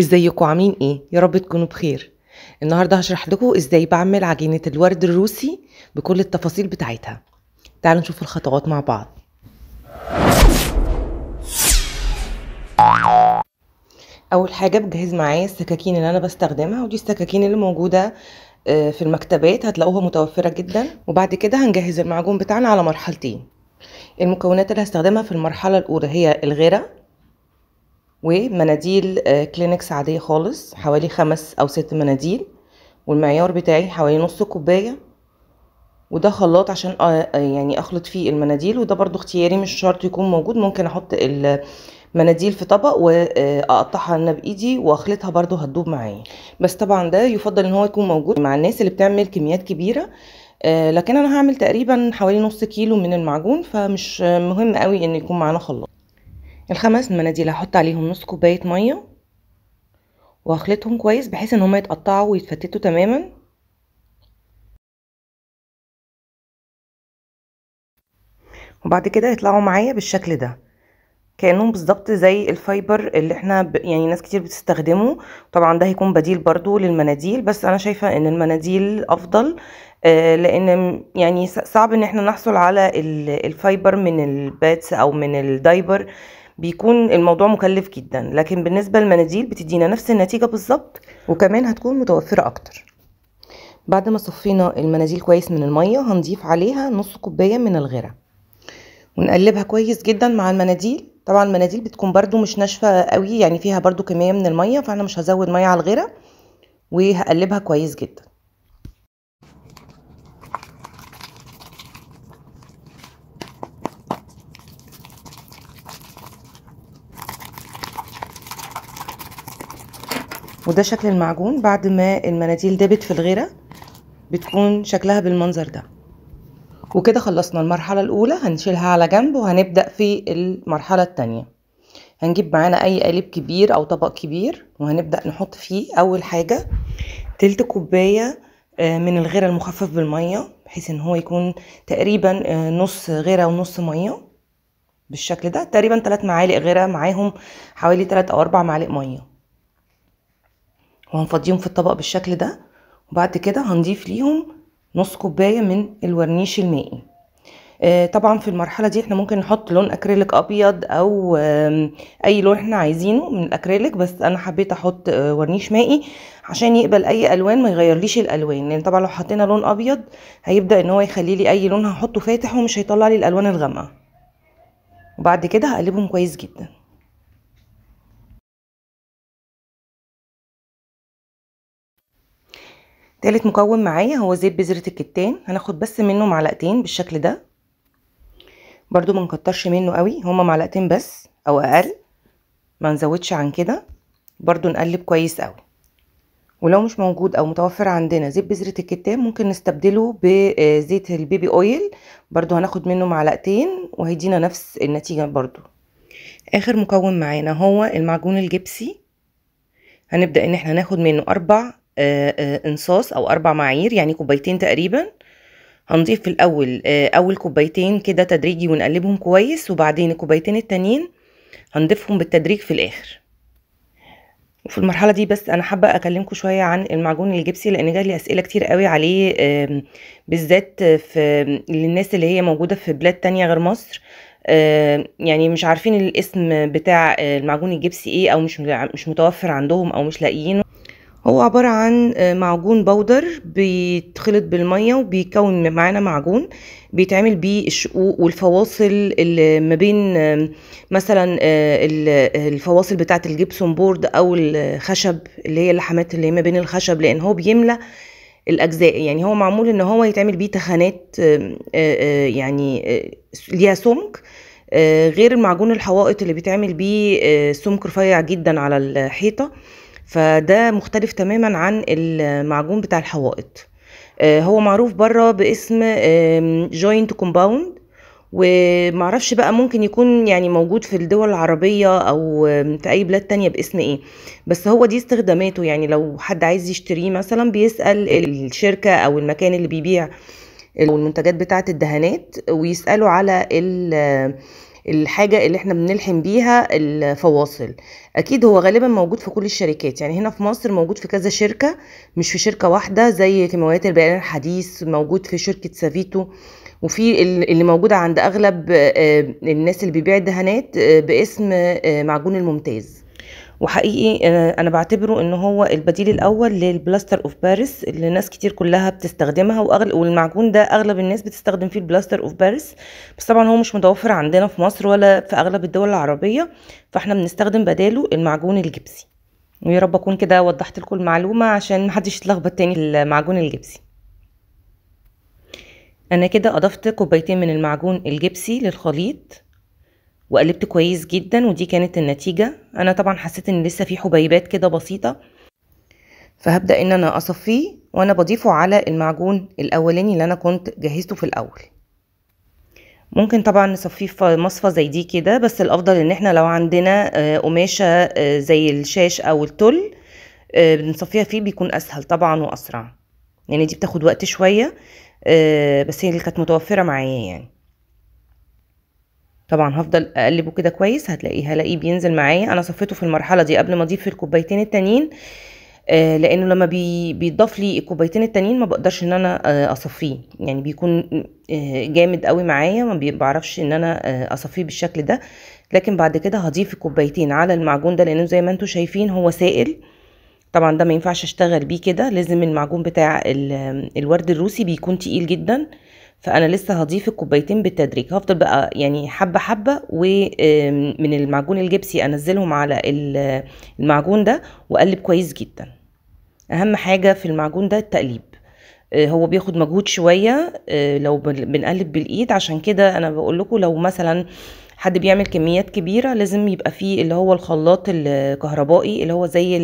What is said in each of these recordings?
ازيكم عاملين ايه يا رب تكونوا بخير النهارده هشرح لكم ازاي بعمل عجينه الورد الروسي بكل التفاصيل بتاعتها تعالوا نشوف الخطوات مع بعض اول حاجه بجهز معايا السكاكين اللي انا بستخدمها ودي السكاكين اللي موجوده آه، في المكتبات هتلاقوها متوفره جدا وبعد كده هنجهز المعجون بتاعنا على مرحلتين المكونات اللي هستخدمها في المرحله الاولى هي الغيره ومناديل كلينكس آه، عادية خالص حوالي خمس أو ست مناديل والمعيار بتاعي حوالي نص كوباية وده خلاط عشان آه، آه، يعني اخلط فيه المناديل وده برضو اختياري مش شرط يكون موجود ممكن احط المناديل في طبق واقطعها انا بايدي واخلطها برضو هتدوب معايا بس طبعا ده يفضل ان هو يكون موجود مع الناس اللي بتعمل كميات كبيره لكن انا هعمل تقريبا حوالي نص كيلو من المعجون فمش مهم قوي ان يكون معانا خلاط الخمس مناديل هحط عليهم نص كوبايه ميه واخلطهم كويس بحيث ان هما يتقطعوا ويتفتتوا تماما وبعد كده يطلعوا معايا بالشكل ده كانهم بالظبط زي الفايبر اللي احنا ب... يعني ناس كتير بتستخدمه طبعا ده هيكون بديل برضو للمناديل بس انا شايفه ان المناديل افضل آه لان يعني صعب ان احنا نحصل على الفايبر من الباتس او من الدايبر بيكون الموضوع مكلف جدا لكن بالنسبه للمناديل بتدينا نفس النتيجه بالظبط وكمان هتكون متوفره اكتر بعد ما صفينا المناديل كويس من الميه هنضيف عليها نص كوبايه من الغرة ونقلبها كويس جدا مع المناديل طبعا المناديل بتكون برده مش ناشفه قوي يعني فيها برده كميه من الميه فانا مش هزود ميه على الغرة وهقلبها كويس جدا ده شكل المعجون بعد ما المناديل دابت في الغيره بتكون شكلها بالمنظر ده وكده خلصنا المرحله الاولى هنشيلها على جنب وهنبدا في المرحله الثانيه هنجيب معانا اي قالب كبير او طبق كبير وهنبدا نحط فيه اول حاجه تلت كوبايه آه، من الغيره المخفف بالميه بحيث ان هو يكون تقريبا آه، نص غيره ونص ميه بالشكل ده تقريبا تلات معالق غيره معاهم حوالي تلات او أربع معالق ميه وهنفضيهم في الطبق بالشكل ده وبعد كده هنضيف ليهم نص كوبايه من الورنيش المائي آه، طبعا في المرحله دي احنا ممكن نحط لون اكريليك ابيض او اي لون احنا عايزينه من الاكريليك بس انا حبيت احط آه، ورنيش مائي عشان يقبل اي الوان ما يغيرليش الالوان لان طبعا لو حطينا لون ابيض هيبدا ان هو يخلي لي اي لون هحطه فاتح ومش هيطلع لي الالوان الغامقه وبعد كده هقلبهم كويس جدا تالت مكون معايا هو زيت بذرة الكتان هناخد بس منه معلقتين بالشكل ده برضو ما نكترش منه قوي هما معلقتين بس او اقل ما نزودش عن كده برضو نقلب كويس قوي ولو مش موجود او متوفر عندنا زيت بذرة الكتان ممكن نستبدله بزيت البيبي اويل برضو هناخد منه معلقتين وهيدينا نفس النتيجة برضو اخر مكون معانا هو المعجون الجبسي هنبدأ ان احنا ناخد منه اربع آه، آه، انصاص او اربع معايير يعني كوبايتين تقريبا هنضيف في الاول آه، اول كوبايتين كده تدريجي ونقلبهم كويس وبعدين الكوبايتين التانيين هنضيفهم بالتدريج في الاخر وفي المرحله دي بس انا حابه اكلمكم شويه عن المعجون الجبسي لان جالي اسئله كتير قوي عليه بالذات في للناس اللي هي موجوده في بلاد تانية غير مصر يعني مش عارفين الاسم بتاع المعجون الجبسي ايه او مش مش متوفر عندهم او مش لاقيينه هو عبارة عن آه، معجون بودر بيتخلط بالمية وبيكون معانا معجون بيتعمل بيه الشقوق والفواصل اللي ما بين آه، مثلا آه، الفواصل بتاعة الجبسون بورد أو الخشب اللي هي اللحمات اللي هي ما بين الخشب لأن هو بيملى الأجزاء يعني هو معمول إن هو يتعمل بيه تخانات يعني ليها سمك غير المعجون الحوائط اللي بيتعمل بيه سمك رفيع جدا على الحيطة فده مختلف تماما عن المعجون بتاع الحوائط آه، هو معروف بره باسم جوينت كومباوند ومعرفش بقى ممكن يكون يعني موجود في الدول العربية أو في أي بلاد تانية باسم إيه بس هو دي استخداماته يعني لو حد عايز يشتريه مثلا بيسأل الشركة أو المكان اللي بيبيع المنتجات بتاعة الدهانات ويسألوا على الحاجة اللي احنا بنلحم بيها الفواصل اكيد هو غالبا موجود في كل الشركات يعني هنا في مصر موجود في كذا شركة مش في شركة واحدة زي كيماويات البيان الحديث موجود في شركة سافيتو وفي اللي موجودة عند اغلب آه، الناس اللي بيبيع الدهانات آه، باسم آه، معجون الممتاز وحقيقي آه، انا بعتبره ان هو البديل الاول للبلاستر اوف باريس اللي ناس كتير كلها بتستخدمها واغلب والمعجون ده اغلب الناس بتستخدم فيه البلاستر اوف باريس بس طبعا هو مش متوفر عندنا في مصر ولا في اغلب الدول العربيه فاحنا بنستخدم بداله المعجون الجبسي ويا رب اكون كده وضحت لكم المعلومه عشان محدش يتلخبط تاني في المعجون الجبسي انا كده اضفت كوبايتين من المعجون الجبسي للخليط وقلبت كويس جدا ودي كانت النتيجة انا طبعا حسيت ان لسه في حبيبات كده بسيطة فهبدأ ان انا اصفيه وانا بضيفه على المعجون الاولاني اللي انا كنت جهزته في الاول ممكن طبعا نصفيه في مصفى زي دي كده بس الافضل ان احنا لو عندنا آه، قماشة آه، زي الشاش او التل آه، بنصفيها فيه بيكون اسهل طبعا واسرع لان يعني دي بتاخد وقت شوية بس هي اللي كانت متوفرة معايا يعني طبعا هفضل اقلبه كده كويس هتلاقيه هلاقيه بينزل معايا انا صفيته في المرحله دي قبل ما اضيف في الكوبايتين التانيين آه، لانه لما بيضاف لي الكوبايتين التانيين ما بقدرش ان انا آه، اصفيه يعني بيكون آه، جامد قوي معايا ما بعرفش ان انا اصفيه بالشكل ده لكن بعد كده هضيف الكوبايتين على المعجون ده لانه زي ما انتم شايفين هو سائل طبعا ده ما ينفعش اشتغل بيه كده لازم المعجون بتاع الورد الروسي بيكون تقيل جدا فانا لسه هضيف الكوبايتين بالتدريج هفضل بقى يعني حبه حبه ومن المعجون الجبسي انزلهم على المعجون ده واقلب كويس جدا اهم حاجه في المعجون ده التقليب آه، هو بياخد مجهود شويه آه، لو بنقلب بالايد عشان كده انا بقول لكم لو مثلا حد بيعمل كميات كبيره لازم يبقى فيه اللي هو الخلاط الكهربائي اللي هو زي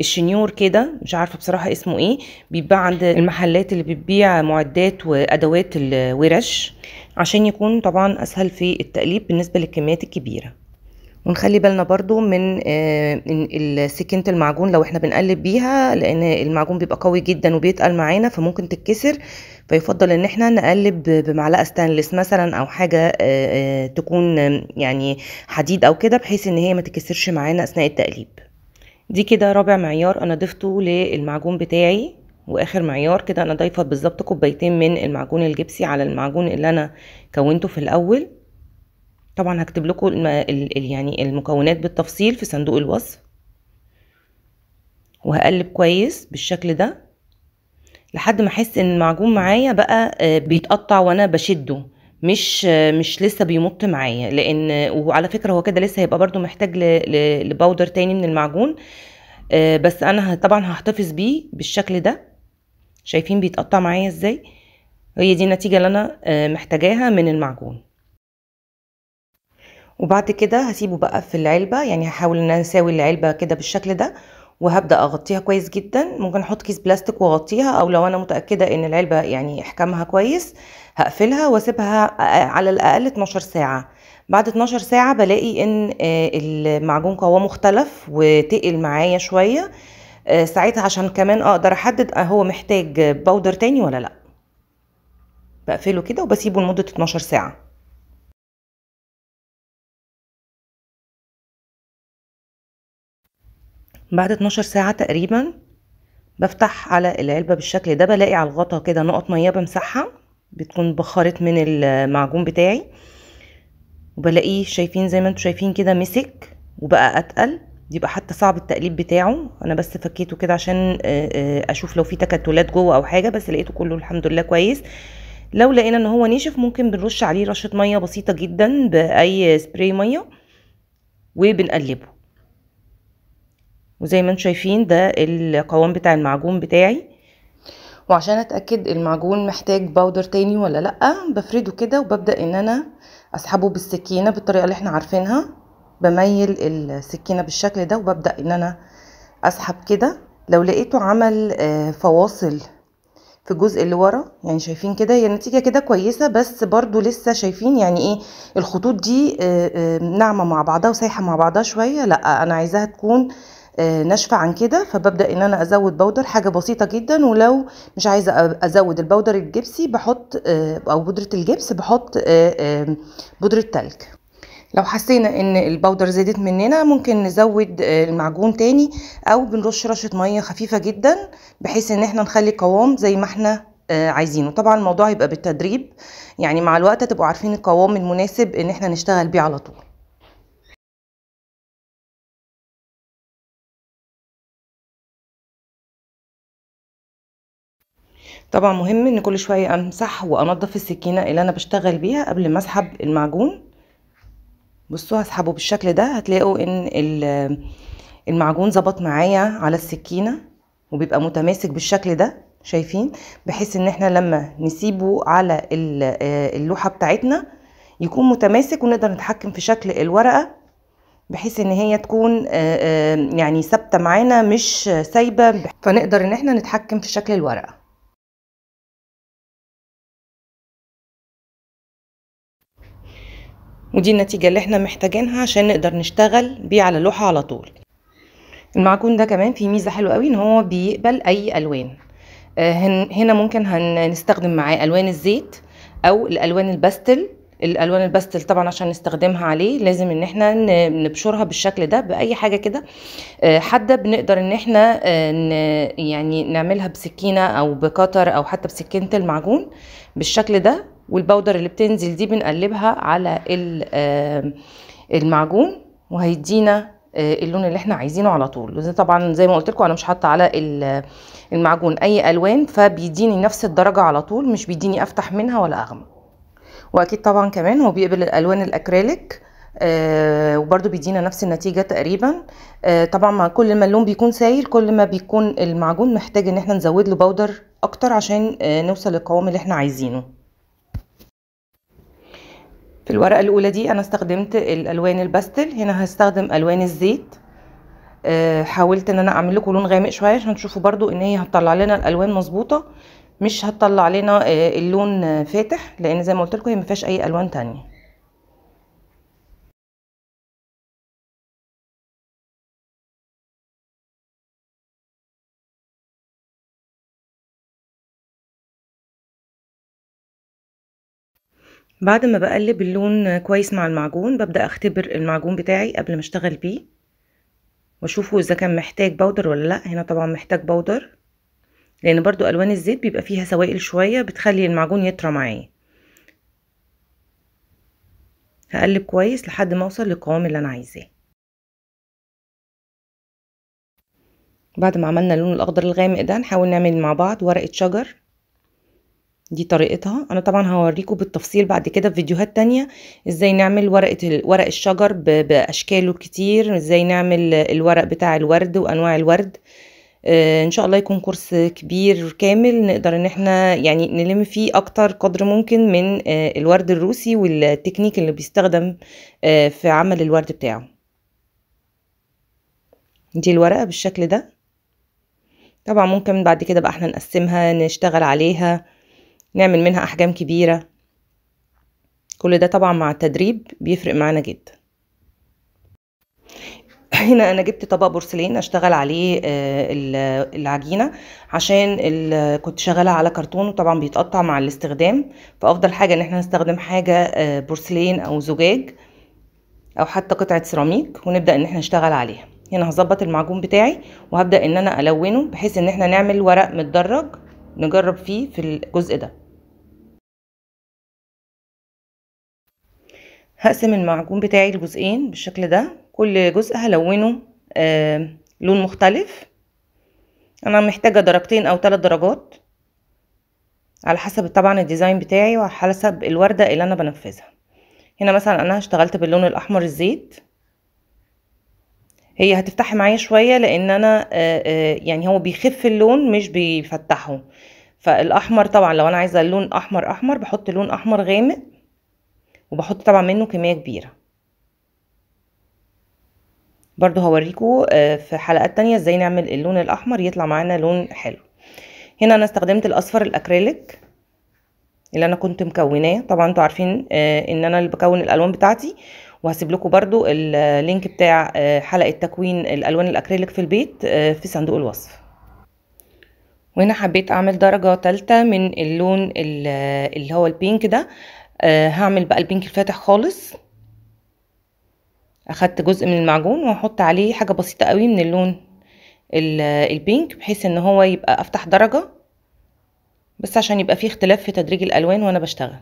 الشنيور كده مش عارفه بصراحه اسمه ايه بيتباع عند المحلات اللي بتبيع معدات وادوات الورش عشان يكون طبعا اسهل في التقليب بالنسبه للكميات الكبيره ونخلي بالنا برضو من آه، سكينة المعجون لو احنا بنقلب بيها لان المعجون بيبقى قوي جدا وبيتقل معانا فممكن تتكسر فيفضل ان احنا نقلب بمعلقة ستانلس مثلا او حاجة آه، آه، تكون يعني حديد او كده بحيث ان هي ما تتكسرش معانا اثناء التقليب دي كده رابع معيار انا ضفته للمعجون بتاعي واخر معيار كده انا ضايفه بالظبط كوبايتين من المعجون الجبسي على المعجون اللي انا كونته في الاول طبعا هكتب لكم يعني المكونات بالتفصيل في صندوق الوصف وهقلب كويس بالشكل ده لحد ما احس ان المعجون معايا بقى آه، بيتقطع وانا بشده مش مش لسه بيمط معايا لان وعلى فكره هو كده لسه هيبقى برده محتاج لباودر تاني من المعجون آه، بس انا طبعا هحتفظ بيه بالشكل ده شايفين بيتقطع معايا ازاي هي دي النتيجه اللي انا آه، محتاجاها من المعجون وبعد كده هسيبه بقى في العلبة يعني هحاول ان انا اساوي العلبة كده بالشكل ده وهبدأ اغطيها كويس جدا ممكن احط كيس بلاستيك واغطيها او لو انا متأكدة ان العلبة يعني احكامها كويس هقفلها واسيبها على الاقل 12 ساعة بعد 12 ساعة بلاقي ان آه، المعجون قوامه مختلف وتقل معايا شوية آه، ساعتها عشان كمان اقدر احدد هو محتاج بودر تاني ولا لا بقفله كده وبسيبه لمدة 12 ساعة بعد 12 ساعة تقريبا بفتح على العلبة بالشكل ده بلاقي على الغطا كده نقط مياه بمسحها بتكون بخرت من المعجون بتاعي وبلاقيه شايفين زي ما انتم شايفين كده مسك وبقى اتقل يبقى حتى صعب التقليب بتاعه انا بس فكيته كده عشان آه، آه، اشوف لو في تكتلات جوه او حاجه بس لقيته كله الحمد لله كويس لو لقينا ان هو نشف ممكن بنرش عليه رشه ميه بسيطه جدا باي سبراي ميه وبنقلبه وزي ما انتم شايفين ده القوام بتاع المعجون بتاعي وعشان اتاكد المعجون محتاج باودر تاني ولا لا بفرده كده وببدا ان انا اسحبه بالسكينه بالطريقه اللي احنا عارفينها بميل السكينه بالشكل ده وببدا ان انا اسحب كده لو لقيته عمل آه، فواصل في الجزء اللي ورا يعني شايفين كده هي النتيجه كده كويسه بس برضو لسه شايفين يعني ايه الخطوط دي آه، آه، ناعمه مع بعضها وسايحه مع بعضها شويه لا انا عايزاها تكون آه، ناشفه عن كده فببدا ان انا ازود بودر حاجه بسيطه جدا ولو مش عايزه ازود البودر الجبسي بحط آه، او بودره الجبس بحط آه، بودره تلج لو حسينا ان البودر زادت مننا ممكن نزود المعجون تاني او بنرش رشه ميه خفيفه جدا بحيث ان احنا نخلي قوام زي ما احنا عايزينه طبعا الموضوع هيبقى بالتدريب يعني مع الوقت هتبقوا عارفين القوام المناسب ان احنا نشتغل بيه على طول طبعا مهم ان كل شوية امسح وانضف السكينة اللي انا بشتغل بيها قبل ما اسحب المعجون بصوا هسحبه بالشكل ده هتلاقوا ان المعجون ظبط معايا على السكينة وبيبقى متماسك بالشكل ده شايفين بحيث ان احنا لما نسيبه على آه، اللوحة بتاعتنا يكون متماسك ونقدر نتحكم في شكل الورقة بحيث ان هي تكون آه، آه، يعني ثابتة معانا مش سايبة فنقدر ان احنا نتحكم في شكل الورقة ودي النتيجة اللي احنا محتاجينها عشان نقدر نشتغل بيه على اللوحة على طول المعجون ده كمان فيه ميزة حلوة قوي ان هو بيقبل اي الوان آه، هنا ممكن هنستخدم معاه الوان الزيت او الالوان الباستل الالوان الباستل طبعا عشان نستخدمها عليه لازم ان احنا نبشرها بالشكل ده باي حاجه كده حاده بنقدر ان احنا آه، يعني نعملها بسكينه او بكتر او حتى بسكينه المعجون بالشكل ده والبودر اللي بتنزل دي بنقلبها على آه، المعجون وهيدينا آه، اللون اللي احنا عايزينه على طول طبعا زي ما قلت لكم انا مش حاطه على آه، المعجون اي الوان فبيديني نفس الدرجه على طول مش بيديني افتح منها ولا اغمق واكيد طبعا كمان هو بيقبل الالوان الاكريليك آه وبرده بيدينا نفس النتيجه تقريبا آه طبعا مع كل ما اللون بيكون سايل كل ما بيكون المعجون محتاج ان احنا نزود له بودر اكتر عشان آه نوصل للقوام اللي احنا عايزينه في الورقة الأولى دي أنا استخدمت الألوان الباستل هنا هستخدم ألوان الزيت آه، حاولت ان انا اعمل لكم لون غامق شويه عشان تشوفوا برضو ان هي هتطلع لنا الالوان مظبوطه مش هتطلع لنا آه، اللون فاتح لان زي ما قلت لكم هي مفيهاش اي الوان تانية بعد ما بقلب اللون كويس مع المعجون ببدأ اختبر المعجون بتاعي قبل ما اشتغل بيه واشوفه اذا كان محتاج بودر ولا لا هنا طبعا محتاج بودر لان برضو الوان الزيت بيبقى فيها سوائل شوية بتخلي المعجون يطرى معايا هقلب كويس لحد ما اوصل للقوام اللي انا عايزاه بعد ما عملنا اللون الاخضر الغامق ده نحاول نعمل مع بعض ورقة شجر دي طريقتها انا طبعا هوريكم بالتفصيل بعد كده في فيديوهات تانية ازاي نعمل ورقة ورق الشجر باشكاله كتير ازاي نعمل الورق بتاع الورد وانواع الورد آه، ان شاء الله يكون كورس كبير كامل نقدر ان احنا يعني نلم فيه اكتر قدر ممكن من آه، الورد الروسي والتكنيك اللي بيستخدم آه، في عمل الورد بتاعه دي الورقة بالشكل ده طبعا ممكن بعد كده بقى احنا نقسمها نشتغل عليها نعمل منها أحجام كبيرة كل ده طبعا مع التدريب بيفرق معانا جدا هنا انا جبت طبق بورسلين اشتغل عليه آه، العجينه عشان كنت شغاله على كرتون وطبعا بيتقطع مع الاستخدام فافضل حاجه ان احنا نستخدم حاجه آه، بورسلين او زجاج او حتى قطعه سيراميك ونبدا ان احنا نشتغل عليها هنا هظبط المعجون بتاعي وهبدا ان انا الونه بحيث ان احنا نعمل ورق متدرج نجرب فيه في الجزء ده هقسم المعجون بتاعي لجزئين بالشكل ده كل جزء هلونه آه، لون مختلف انا محتاجه درجتين او ثلاث درجات على حسب طبعا الديزاين بتاعي وعلى حسب الورده اللي انا بنفذها هنا مثلا انا اشتغلت باللون الاحمر الزيت هي هتفتح معايا شويه لان انا آه، آه، يعني هو بيخف اللون مش بيفتحه فالاحمر طبعا لو انا عايزه اللون احمر احمر بحط لون احمر غامق وبحط طبعا منه كمية كبيرة برضو هوريكم آه، في حلقات تانية ازاي نعمل اللون الاحمر يطلع معانا لون حلو هنا انا استخدمت الاصفر الاكريليك اللي انا كنت مكوناه طبعا انتوا عارفين آه، ان انا اللي بكون الالوان بتاعتي وهسيب لكم برضو اللينك بتاع آه، حلقة تكوين الالوان الاكريليك في البيت في صندوق الوصف وهنا حبيت اعمل درجة تالتة من اللون اللي هو البينك ده آه هعمل بقى البينك الفاتح خالص اخدت جزء من المعجون وهحط عليه حاجه بسيطه قوي من اللون البينك بحيث ان هو يبقى افتح درجه بس عشان يبقى فيه اختلاف في تدريج الالوان وانا بشتغل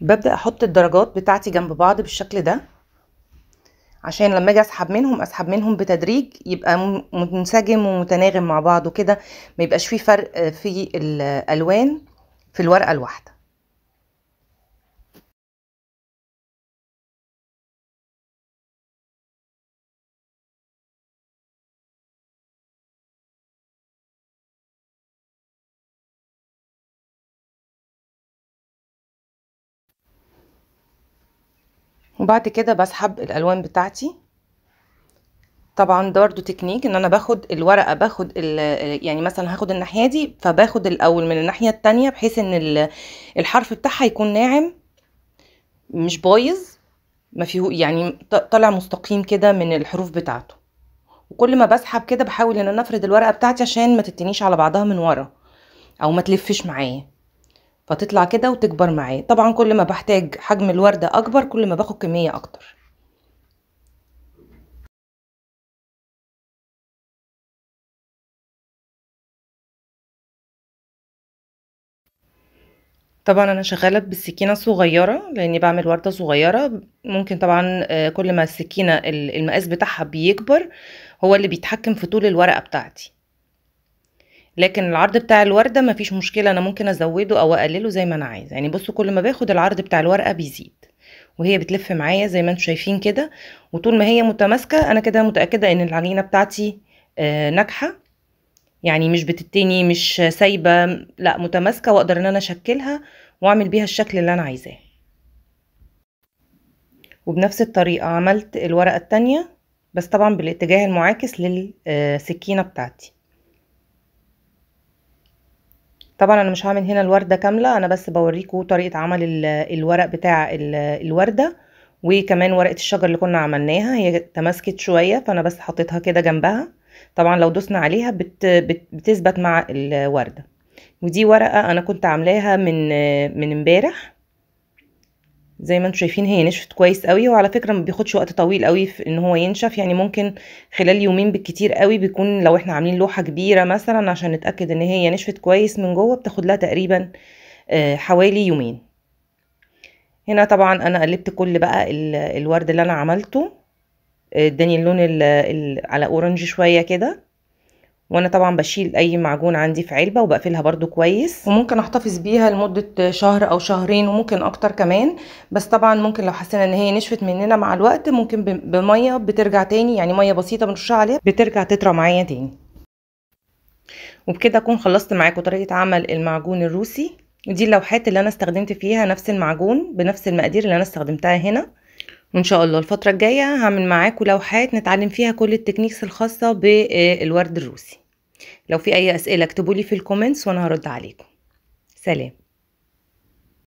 ببدا احط الدرجات بتاعتي جنب بعض بالشكل ده عشان لما اجي اسحب منهم اسحب منهم بتدريج يبقى منسجم ومتناغم مع بعض وكده ما يبقاش فيه فرق في الالوان في الورقه الواحده وبعد كده بسحب الالوان بتاعتي طبعا ده برده تكنيك ان انا باخد الورقه باخد يعني مثلا هاخد الناحيه دي فباخد الاول من الناحيه التانية بحيث ان الحرف بتاعها يكون ناعم مش بايظ ما فيه يعني طالع مستقيم كده من الحروف بتاعته وكل ما بسحب كده بحاول ان انا افرد الورقه بتاعتي عشان ما تتنيش على بعضها من ورا او ما تلفش معايا فتطلع كده وتكبر معايا طبعا كل ما بحتاج حجم الوردة أكبر كل ما باخد كمية أكتر طبعا انا شغاله بالسكينه صغيره لاني بعمل ورده صغيره ممكن طبعا آه، كل ما السكينه المقاس بتاعها بيكبر هو اللي بيتحكم في طول الورقه بتاعتي لكن العرض بتاع الورده مفيش مشكله انا ممكن ازوده او اقلله زي ما انا عايزه يعني بصوا كل ما باخد العرض بتاع الورقه بيزيد وهي بتلف معايا زي ما انتم شايفين كده وطول ما هي متماسكه انا كده متاكده ان العجينه بتاعتي آه ناجحه يعني مش بتتني مش سايبه لا متماسكه واقدر ان انا اشكلها واعمل بيها الشكل اللي انا عايزاه وبنفس الطريقه عملت الورقه الثانيه بس طبعا بالاتجاه المعاكس للسكينه آه، بتاعتي طبعا انا مش هعمل هنا الوردة كاملة انا بس بوريكم طريقة عمل الورق بتاع الوردة وكمان ورقة الشجر اللي كنا عملناها هي تماسكت شوية فانا بس حطيتها كده جنبها طبعا لو دوسنا عليها بت بتثبت مع الوردة ودي ورقة انا كنت عاملاها من من امبارح زي ما انتم شايفين هي نشفت كويس قوي وعلى فكره ما بياخدش وقت طويل قوي في ان هو ينشف يعني ممكن خلال يومين بالكتير قوي بيكون لو احنا عاملين لوحه كبيره مثلا عشان نتاكد ان هي نشفت كويس من جوه بتاخد لها تقريبا آه، حوالي يومين هنا طبعا انا قلبت كل بقى الورد اللي انا عملته آه، اداني اللون على اورنج شويه كده وانا طبعا بشيل اي معجون عندي في علبه وبقفلها برده كويس وممكن احتفظ بيها لمده شهر او شهرين وممكن اكتر كمان بس طبعا ممكن لو حسينا ان هي نشفت مننا مع الوقت ممكن بميه بترجع تاني يعني ميه بسيطه بنرشها عليها بترجع تطرى معايا تاني وبكده اكون خلصت معاكم طريقه عمل المعجون الروسي ودي اللوحات اللي انا استخدمت فيها نفس المعجون بنفس المقادير اللي انا استخدمتها هنا وان شاء الله الفترة الجاية هعمل معاكم لوحات نتعلم فيها كل التكنيكس الخاصة بالورد آه، الروسي لو في اي اسئلة اكتبولي في الكومنتس وانا هرد عليكم سلام